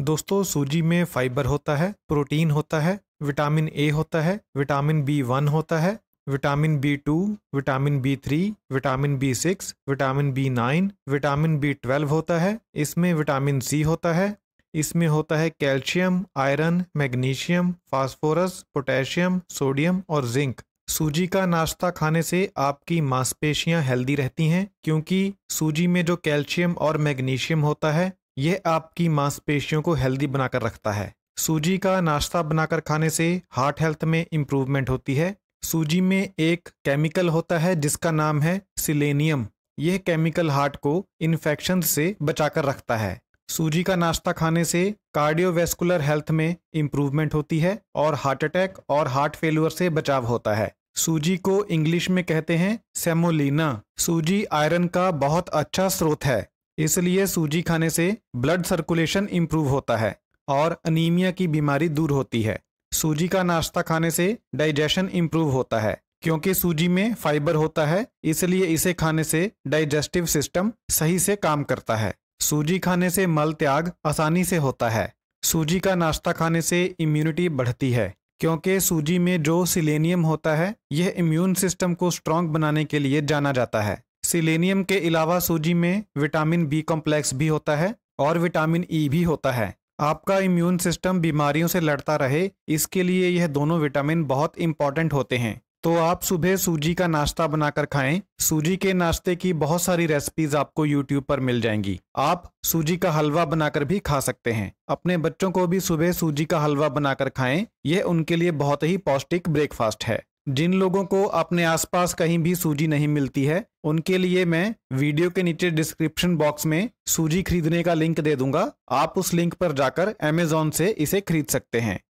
दोस्तों सूजी में फाइबर होता है प्रोटीन होता है विटामिन ए होता है विटामिन बी वन होता है vitamin B two vitamin B three vitamin B six vitamin B nine vitamin B twelve होता है इसमें विटामिन सी होता है इसमें होता है calcium iron magnesium phosphorus potassium sodium और जिंक सूजी का नाश्ता खाने से आपकी मांसपेशियां हेल्दी रहती हैं क्योंकि सूजी में जो कैल्शियम और मैग्नीशियम होता है यह आपकी मांसपेशियों को हेल्दी बनाकर रखता है सूजी का नाश्ता बनाकर खाने से हार्ट हेल्थ में इम्प्रूवमेंट होती है सूजी में एक केमिकल होता है जिसका नाम है सिलेनियम यह केमिकल हार्ट को इन्फेक्शन से बचाकर रखता है सूजी का नाश्ता खाने से कार्डियोवेस्कुलर हेल्थ में इम्प्रूवमेंट होती है और हार्ट अटैक और हार्ट फेल्यूर से बचाव होता है सूजी को इंग्लिश में कहते हैं सेमोलिना सूजी आयरन का बहुत अच्छा स्रोत है इसलिए सूजी खाने से ब्लड सर्कुलेशन इम्प्रूव होता है और अनीमिया की बीमारी दूर होती है सूजी का नाश्ता खाने से डाइजेशन इम्प्रूव होता है क्योंकि सूजी में फाइबर होता है इसलिए इसे खाने से डाइजेस्टिव सिस्टम सही से काम करता है सूजी खाने से मल त्याग आसानी से होता है सूजी का नाश्ता खाने से इम्यूनिटी बढ़ती है क्योंकि सूजी में जो सिलेनियम होता है यह इम्यून सिस्टम को स्ट्रांग बनाने के लिए जाना जाता है सिलेनियम के अलावा सूजी में विटामिन बी कॉम्प्लेक्स भी होता है और विटामिन ई e भी होता है आपका इम्यून सिस्टम बीमारियों से लड़ता रहे इसके लिए यह दोनों विटामिन बहुत इंपॉर्टेंट होते हैं तो आप सुबह सूजी का नाश्ता बनाकर खाएं सूजी के नाश्ते की बहुत सारी रेसिपीज आपको यूट्यूब पर मिल जाएंगी आप सूजी का हलवा बनाकर भी खा सकते हैं अपने बच्चों को भी सुबह सूजी का हलवा बनाकर खाएं यह उनके लिए बहुत ही पौष्टिक ब्रेकफास्ट है जिन लोगों को अपने आसपास कहीं भी सूजी नहीं मिलती है उनके लिए मैं वीडियो के नीचे डिस्क्रिप्शन बॉक्स में सूजी खरीदने का लिंक दे दूंगा आप उस लिंक पर जाकर अमेजोन से इसे खरीद सकते हैं